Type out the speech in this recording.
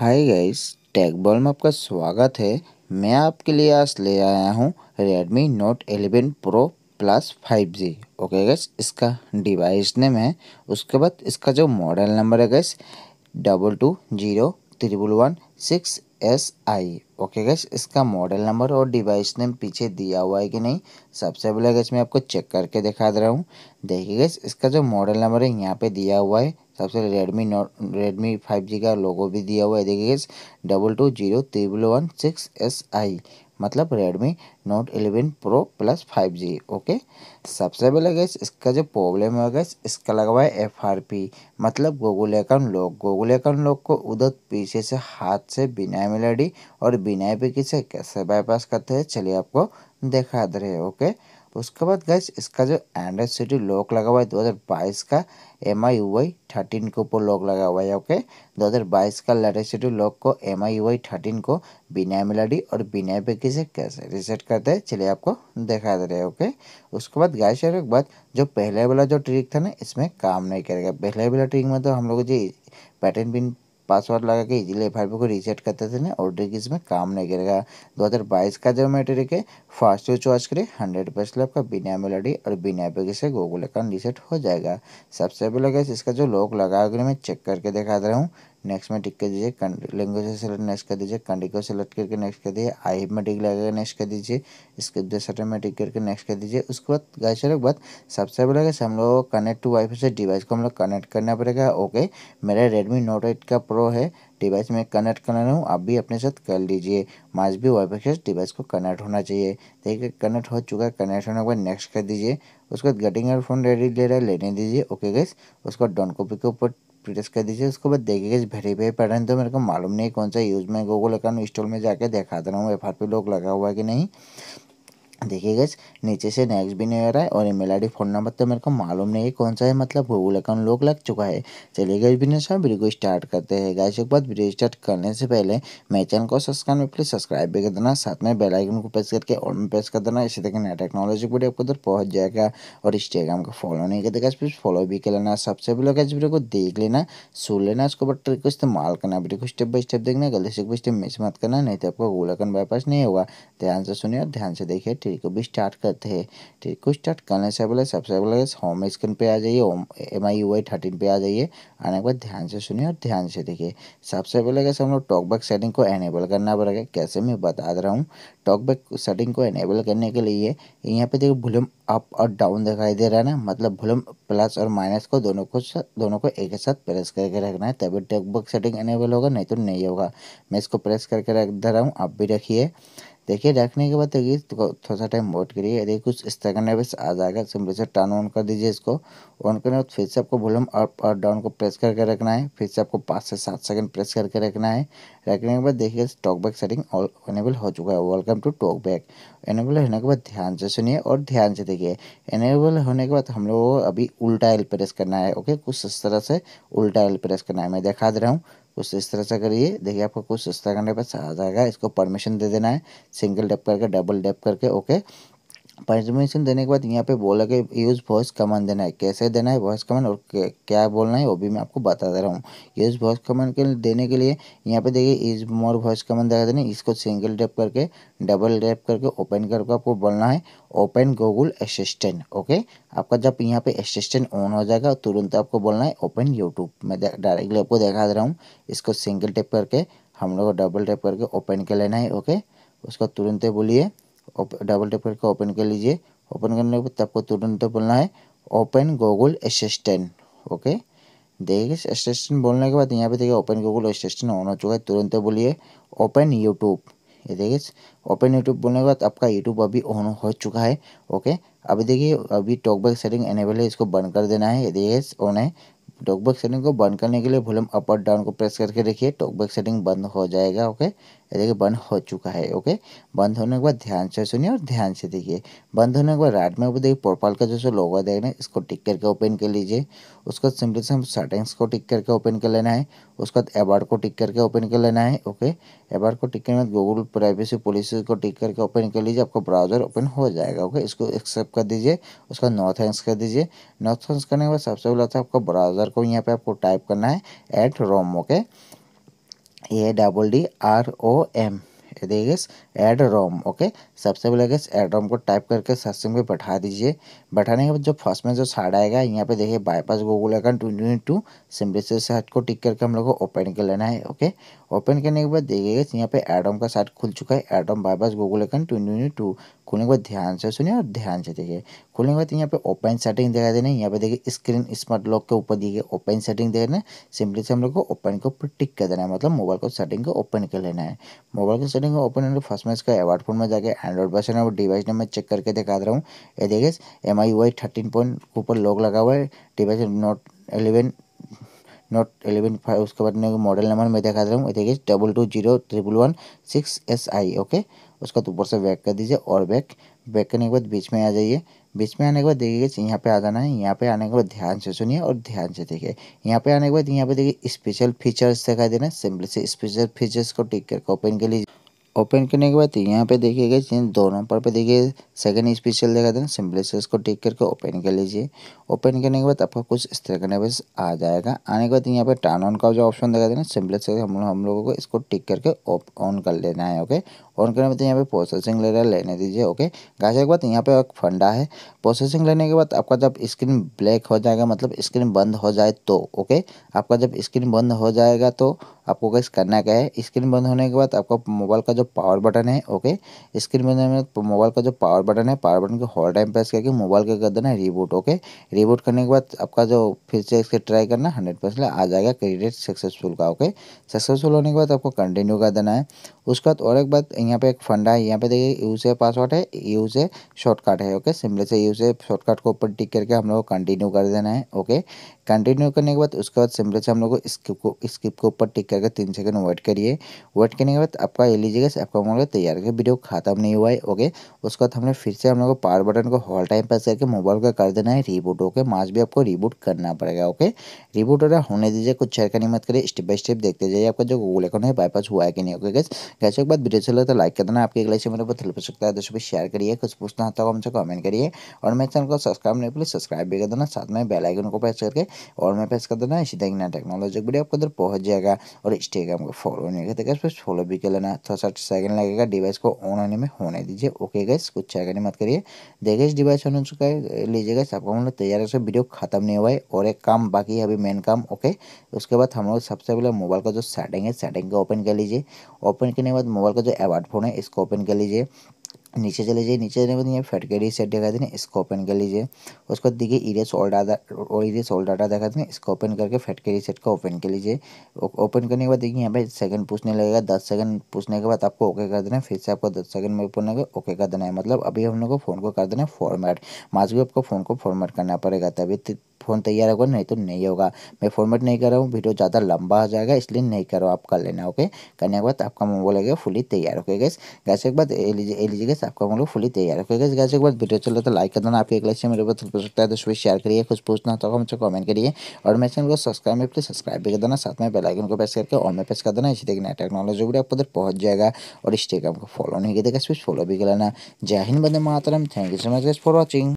hi guys take ball में आपका स्वागत है मैं आपके लिए आज ले आया हूँ Redmi note 11 pro plus 5G okay guys इसका डिवाइस नेम है उसके बाद इसका जो मॉडल नंबर है guys double two zero triple one six S I okay guys इसका मॉडल नंबर और डिवाइस नेम पीछे दिया हुआ है कि नहीं सबसे पहले गैस मैं आपको चेक करके दिखा दे रहा हूँ देखिए गैस इसका जो मॉडल नंबर है यहाँ पे दिया हुआ है सबसे Redmi note Redmi five G का लोगो भी दिया हुआ है देखिए double two zero triple one six S I मतलब Redmi note eleven pro plus five G okay सबसे पहले गैस इसका जो प्रॉब्लम है गैस इसका लगा हुआ है एफ आर पी मतलब Google account lock Google account lock को उधर पीछे से हाथ से बिना एम और बिना पी किसे कैसे बाईपास करते हैं चलिए आपको दिखा दे रहे ओके उसके बाद गैस इसका जो एंड्रॉइड सिटी लॉक लगा हुआ है 2022 का M I U Y thirteen के ऊपर लॉक लगा हुआ है ओके 2022 का लेटेस्ट सिटी लॉक को M I U Y thirteen को बिना मिलाडी और बिना पे से कैसे रिसेट करते हैं चलिए आपको दिखा दे रहे हैं ओके उसके बाद गैस यार एक बात जो पहले वाला जो ट्रिक था ना इसमें काम नहीं करेगा पहले वाला ट्रिक में तो हम लोग जी पैटर्न पिन पासवर्ड लगा के इजीली एफ को रीसेट करते थे ना और डिग्री इसमें काम नहीं करेगा 2022 का जो मैट्रिक है फास्ट चॉइस करें हंड्रेड परसेंट आपका बिना मेलोडी और बिना पैकेज से गूगल अकाउंट रिसेट हो जाएगा सबसे पहले गैस इसका जो लॉक लगा है मैं चेक करके दिखा दे रहा हूँ नेक्स्ट में टिक कर दीजिए लैंग्वेज सेलेक्ट नेक्स्ट कर दीजिए कंट्री को सेलेक्ट करके नेक्स्ट कर दीजिए आई में टिक लगाकर नेक्स्ट कर दीजिए इसके द में टिक करके नेक्स्ट कर दीजिए उसके बाद गाइसर के बाद सबसे पहले कैसे हम लोग कनेक्ट टू वाईफाई से डिवाइस को हम लोग कनेक्ट करना पड़ेगा ओके मेरा रेडमी नोट एट का प्रो है डिवाइस में कनेक्ट करना रहा हूँ आप भी अपने साथ कर लीजिए माज भी वाईफाई से डिवाइस को कनेक्ट होना चाहिए देखिए कनेक्ट हो चुका है कनेक्ट होने के बाद नेक्स्ट कर दीजिए उसके बाद गटिंग एयरफोन फोन रेडी ले रहा है लेने दीजिए ओके गैस उसको डॉन कॉपी के ऊपर प्रेस कर दीजिए उसके बाद देखिएगा वेरीफाई पैटर्न तो मेरे को मालूम नहीं कौन सा यूज़ में गूगल अकाउंट इंस्टॉल में जाके देखा दे रहा हूँ एफ आर पी लॉक लगा हुआ है कि नहीं देखिए गैस नीचे से नेक्स्ट भी नहीं आ रहा है और ईमेल आईडी फोन नंबर तो मेरे को मालूम नहीं है कौन सा है मतलब गूगल अकाउंट लोग लग चुका है चलिए गैस बिजनेस में वीडियो को स्टार्ट करते हैं गैस एक बार वीडियो स्टार्ट करने से पहले मेरे चैनल को सब्सक्राइब में प्लीज सब्सक्राइब भी कर देना साथ में बेलाइकन को प्रेस करके और में प्रेस कर देना इसी तरह नया टेक्नोलॉजी वीडियो आपको उधर पहुँच जाएगा और इंस्टाग्राम को फॉलो नहीं करते गैस प्लीज फॉलो भी कर लेना सबसे पहले गैस वीडियो को देख लेना सुन लेना उसको बट ट्रिक इस्तेमाल करना वीडियो को स्टेप बाई स्टेप देखना गलती से स्टेप मिस मत करना नहीं तो आपको गूगल अकाउंट बाईपास नहीं होगा ध्यान से सुनिए और ध्यान से देखिए ठीक को भी स्टार्ट करते हैं ठीक को स्टार्ट करने से पहले सबसे पहले होम स्क्रीन पे आ जाइए M I U I thirteen पे आ जाइए आने के बाद ध्यान से सुनिए और ध्यान से देखिए सबसे पहले कैसे हम लोग टॉकबैक सेटिंग को एनेबल करना पड़ेगा कैसे मैं बता दे रहा हूँ टॉकबैक सेटिंग को एनेबल करने के लिए यहाँ पे देखिए वॉल्यूम अप और डाउन दिखाई दे रहा है ना मतलब वॉल्यूम प्लस और माइनस को दोनों को दोनों को एक साथ प्रेस करके रखना है तभी टॉकबैक सेटिंग एनेबल होगा नहीं तो नहीं होगा मैं इसको प्रेस करके रख दे रहा हूँ आप भी रखिए देखिए रखने के बाद तो देखिए थोड़ा सा टाइम वोट करिए यदि कुछ इस तरह करने पर आ जाएगा सिंपली से टर्न ऑन कर दीजिए इसको ऑन करने के बाद फिर से आपको वॉल्यूम अप और डाउन को प्रेस करके रखना है फिर से आपको पाँच से सात सेकंड प्रेस करके रखना है रखने के बाद देखिए टॉक बैक सेटिंग एनेबल हो चुका है welcome to TalkBack enable होने के बाद ध्यान से सुनिए और ध्यान से देखिए एनेबल होने के बाद हम लोगों को अभी उल्टा एल प्रेस करना है ओके कुछ इस तरह से उल्टा एल प्रेस करना है मैं दिखा दे रहा हूँ कुछ इस तरह से करिए देखिए आपको कुछ इस तरह करने पर आ जाएगा इसको परमिशन दे देना है सिंगल डेप करके डबल डेप करके ओके परमिशन देने के बाद यहाँ पे बोला कि यूज़ वॉइस कमांड देना है कैसे देना है वॉइस कमांड और क्या बोलना है वो भी मैं आपको बता दे रहा हूँ यूज़ वॉइस कमांड के देने के लिए यहाँ पे देखिए इज मोर वॉइस कमांड दे देना इसको सिंगल टैप करके डबल टैप करके ओपन करके आपको बोलना है ओपन गूगल असिस्टेंट ओके आपका जब यहाँ पे असिस्टेंट ऑन हो जाएगा तुरंत आपको बोलना है ओपन यूट्यूब मैं डायरेक्टली आपको दिखा दे रहा हूँ इसको सिंगल टैप करके हम लोग को डबल टैप करके ओपन कर लेना है ओके उसका तुरंत बोलिए डबल टैप करके ओपन कर लीजिए ओपन करने के बाद आपको तुरंत तो बोलना है ओपन गूगल असिस्टेंट ओके देखिए असिस्टेंट बोलने के बाद यहाँ पे देखिए ओपन गूगल असिस्टेंट ऑन हो चुका है तुरंत तो बोलिए ओपन यूट्यूब ये देखिए ओपन यूट्यूब बोलने के बाद आपका यूट्यूब अभी ऑन हो चुका है ओके अभी देखिए अभी टॉकबैक सेटिंग एनेबल है इसको बंद कर देना है ये देखिए ऑन है टॉकबैक सेटिंग को बंद करने के लिए वॉल्यूम अप और डाउन को प्रेस करके रखिए टॉकबैक सेटिंग बंद हो जाएगा ओके ये देखिए बंद हो चुका है ओके बंद होने के बाद ध्यान से सुनिए और ध्यान से देखिए बंद होने के बाद राइट में देखिए प्रोफाइल का जो सो लोगो है देखना इसको टिक करके ओपन कर लीजिए उसके बाद सिंपली से हम सेटिंग्स को टिक करके ओपन कर लेना है उसके बाद एबार्ड को टिक करके ओपन कर लेना है ओके एवार्ड को टिक करने के बाद गूगल प्राइवेसी पॉलिसी को टिक करके ओपन कर लीजिए आपका ब्राउजर ओपन हो जाएगा ओके इसको एक्सेप्ट कर दीजिए उसके बाद नो थैंक्स कर दीजिए नो थैंक्स करने के बाद सबसे पहले तो आपका ब्राउजर को यहाँ पे आपको टाइप करना है add ROM okay A double D R O M এদিকে एड रोम ओके सबसे पहले गैस एड रोम को टाइप करके सर्च पे बैठा दीजिए बैठाने के बाद जो फर्स्ट में जो साइड आएगा यहाँ पे देखिए bypass Google account twenty two simply से साइड को टिक करके हम लोग को ओपन कर लेना है ओके ओपन करने के बाद देखिए गैस यहाँ पे एडोम का साइड खुल चुका है ROM bypass Google account twenty two खुलने के बाद ध्यान से सुनिए और ध्यान से देखिए खुलने के बाद यहाँ पे ओपन सेटिंग दिखा देना यहाँ पे देखिए स्क्रीन स्मार्ट लॉक के ऊपर दिए ओपन सेटिंग दे है सिंपली से हम लोग को ओपन के ऊपर टिक कर देना है मतलब मोबाइल को सेटिंग को ओपन कर लेना है मोबाइल को सेटिंग को ओपन फर्स्ट पास में इसका एवार्ड फोन में जाके एंड्रॉइड वर्सन है वो डिवाइस ने मैं चेक करके दिखा रहा हूँ ये देखिए M I Y thirteen point ऊपर लॉक लगा हुआ है device note eleven note eleven five उसके बाद में मॉडल नंबर मैं दिखा रहा हूँ देखिए double two zero triple one six S I okay उसका तो ऊपर से बैक कर दीजिए और बैक बैक करने के बाद बीच में आ जाइए बीच में आने के बाद देखिए यहाँ पे आ जाना है यहाँ पे आने के बाद ध्यान से सुनिए और ध्यान से देखिए यहाँ पे आने के बाद यहाँ पे देखिए स्पेशल फीचर्स दिखाई देना सिंपल से स्पेशल फीचर्स को टिक करके ओपन के लिए ओपन करने के बाद यहाँ पे देखिएगा इन दोनों पर पे देखिए सेकंड स्पेशल देखा था देना सिंपली से इसको टिक करके ओपन कर लीजिए ओपन करने के बाद आपका कुछ इस तरह का नवेस आ जाएगा आने के बाद यहाँ पे टर्न ऑन का जो ऑप्शन था देना सिंपली से हम हम लोगों को इसको टिक करके ऑन कर लेना है ओके ऑन करने बाद यहाँ पे प्रोसेसिंग ले रहा है लेने दीजिए ओके गाइस एक बात यहाँ पे एक फंडा है प्रोसेसिंग लेने के बाद आपका जब स्क्रीन ब्लैक हो जाएगा मतलब स्क्रीन बंद हो जाए तो ओके आपका जब स्क्रीन बंद हो जाएगा तो आपको गाइस करना क्या है स्क्रीन बंद होने के बाद आपका मोबाइल का जो पावर बटन है ओके स्क्रीन बंद होने के मोबाइल का जो पावर बटन है पावर बटन को हॉल टाइम प्रेस करके मोबाइल का कर देना है रिबूट ओके रिबूट करने के बाद आपका जो फिर से इसके ट्राई करना हंड्रेड परसेंट आ जाएगा क्रेडिट सक्सेसफुल का ओके सक्सेसफुल होने के बाद आपको कंटिन्यू कर देना है उसके बाद और एक बात यहाँ पे एक फंडा है यहाँ पे देखिए यूजर पासवर्ड है यूजर शॉर्टकट है ओके सिंपली से यूजर शॉर्टकट को ऊपर टिक करके हम लोग कंटिन्यू कर देना है ओके कंटिन्यू करने के बाद उसके बाद सिंपली से हम लोग को स्किप को स्किप के ऊपर टिक करके तीन सेकंड वेट करिए वेट करने के बाद आपका ये लीजिएगा आपका मोबाइल तैयार करके वीडियो खत्म नहीं हुआ है ओके उसके बाद हमने फिर से हम लोग को पावर बटन को हॉल टाइम प्रेस करके मोबाइल का कर देना है रिबूट ओके माज भी आपको रिबूट करना पड़ेगा ओके रिबूट वगैरह होने दीजिए कुछ चेयर करनी मत करिए स्टेप बाय स्टेप देखते जाइए आपका जो गूगल अकाउंट है बाईपास हुआ है कि नहीं ओके गैस कैसे एक बात वीडियो चलो तो लाइक कर देना आपके अगले से मेरे बहुत हेल्प हो सकता है दोस्तों शेयर करिए कुछ पूछना होता तो है हमसे कमेंट करिए और मेरे चैनल को सब्सक्राइब नहीं प्लीज सब्सक्राइब भी कर देना साथ में बेलाइकन को प्रेस करके और मैं पे इसका देना है सीधा ना टेक्नोलॉजी वीडियो आपके उधर पहुँच जाएगा और इंस्टाग्राम को फॉलो नहीं करते गैस फॉलो भी कर लेना थोड़ा सा सेकंड लगेगा डिवाइस को ऑन होने में होने दीजिए ओके गैस कुछ सेकंड मत करिए देखिए डिवाइस ऑन हो चुका है लीजिएगा आपका हम तैयार से वीडियो खत्म नहीं हुआ है और एक काम बाकी है अभी मेन काम ओके उसके बाद हम लोग सबसे पहले मोबाइल का जो सेटिंग है सेटिंग को ओपन कर लीजिए ओपन करने के बाद मोबाइल का जो एवार्ड फोन है इसको ओपन कर लीजिए नीचे चले जाइए नीचे जाने के बाद यहाँ फैटकेडी सेट दिखा देने इसको ओपन कर लीजिए उसके बाद देखिए इरेस ऑल डाटा और इरेस ऑल डाटा दिखा देने इसको ओपन करके फैटकेडी सेट का ओपन कर लीजिए ओपन करने के बाद देखिए यहाँ पे सेकंड पूछने लगेगा दस सेकंड पूछने के बाद आपको ओके कर देना फिर से आपको दस सेकंड में पूछने का ओके कर देना है मतलब अभी हम लोग को फ़ोन को कर देना है फॉर्मेट माज भी आपको फ़ोन को फॉर्मेट करना पड़ेगा तभी फ़ोन तैयार होगा नहीं तो नहीं होगा मैं फॉर्मेट नहीं कर रहा हूँ वीडियो ज़्यादा लंबा हो जाएगा इसलिए नहीं करो आप कर लेना ओके करने के बाद आपका मोबाइल लगेगा फुली तैयार होगा गैस गैस के बाद लीजिए गैस आपका मोबाइल फुली तैयार होगा गैस गैस के बाद वीडियो चलो तो लाइक कर देना आपके एक लाइक से मेरे पास हो सकता है तो उसमें शेयर करिए कुछ पूछना तो हमसे कमेंट करिए और मैं चैनल को सब्सक्राइब में प्लीज सब्सक्राइब भी कर देना साथ में बेलाइकन को प्रेस करके और मैं प्रेस कर देना इसी तरीके नया टेक्नोलॉजी वीडियो आपको उधर पहुँच जाएगा और इंस्टाग्राम को फॉलो नहीं कर देगा फॉलो भी कर लेना जय हिंद बंदे मातरम thank you so much guys for watching